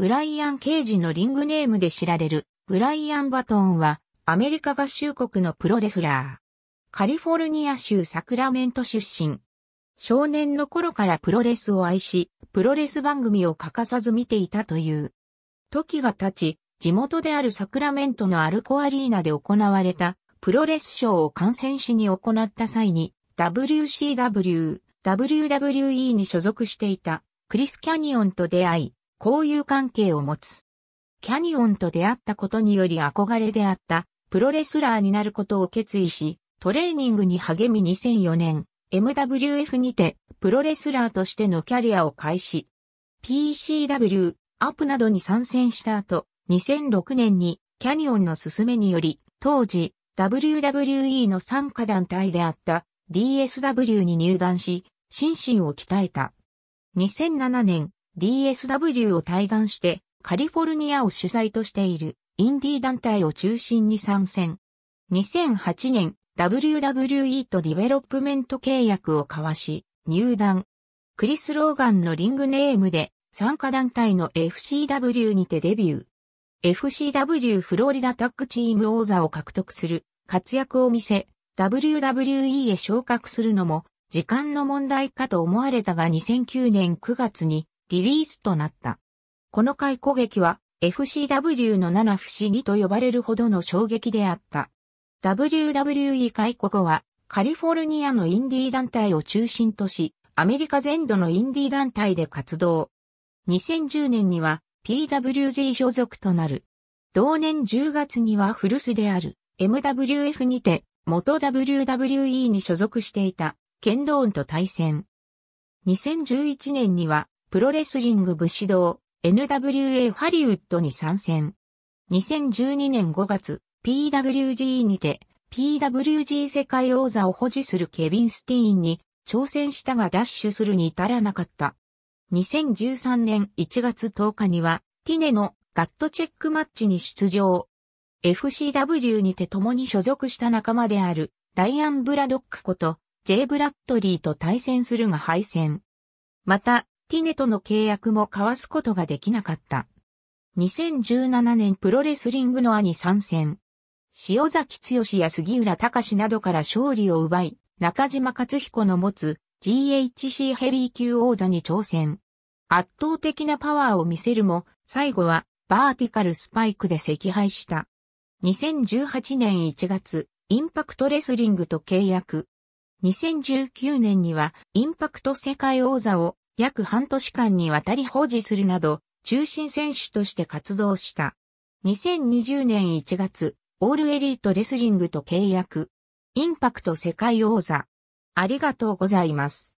ブライアン・ケージのリングネームで知られる、ブライアン・バトンは、アメリカ合衆国のプロレスラー。カリフォルニア州サクラメント出身。少年の頃からプロレスを愛し、プロレス番組を欠かさず見ていたという。時が経ち、地元であるサクラメントのアルコアリーナで行われたプロレスショーを観戦しに行った際に WCW、WWE に所属していたクリス・キャニオンと出会い、交友関係を持つ。キャニオンと出会ったことにより憧れであったプロレスラーになることを決意し、トレーニングに励み2004年、MWF にてプロレスラーとしてのキャリアを開始。PCW、アップなどに参戦した後、2006年にキャニオンの勧めにより、当時 WWE の参加団体であった DSW に入団し、心身を鍛えた。2007年、DSW を対談してカリフォルニアを主催としているインディー団体を中心に参戦。2008年 WWE とディベロップメント契約を交わし入団。クリス・ローガンのリングネームで参加団体の FCW にてデビュー。FCW フロリダタッグチーム王座を獲得する活躍を見せ、WWE へ昇格するのも時間の問題かと思われたが2009年9月にリリースとなった。この回顧劇は FCW の7不思議と呼ばれるほどの衝撃であった。WWE 回顧後はカリフォルニアのインディー団体を中心とし、アメリカ全土のインディー団体で活動。2010年には PWG 所属となる。同年10月には古巣である MWF にて元 WWE に所属していたケンドーンと対戦。2011年にはプロレスリング武士道 NWA ハリウッドに参戦。2012年5月、PWG にて PWG 世界王座を保持するケビン・スティーンに挑戦したがダッシュするに至らなかった。2013年1月10日には、ティネのガットチェックマッチに出場。FCW にて共に所属した仲間である、ライアン・ブラドックこと、J. ブラッドリーと対戦するが敗戦。また、ティネとの契約も交わすことができなかった。2017年プロレスリングの兄参戦。塩崎剛や杉浦隆などから勝利を奪い、中島勝彦の持つ GHC ヘビー級王座に挑戦。圧倒的なパワーを見せるも、最後はバーティカルスパイクで赤敗した。2018年1月、インパクトレスリングと契約。2019年にはインパクト世界王座を約半年間にわたり保持するなど、中心選手として活動した。2020年1月、オールエリートレスリングと契約。インパクト世界王座。ありがとうございます。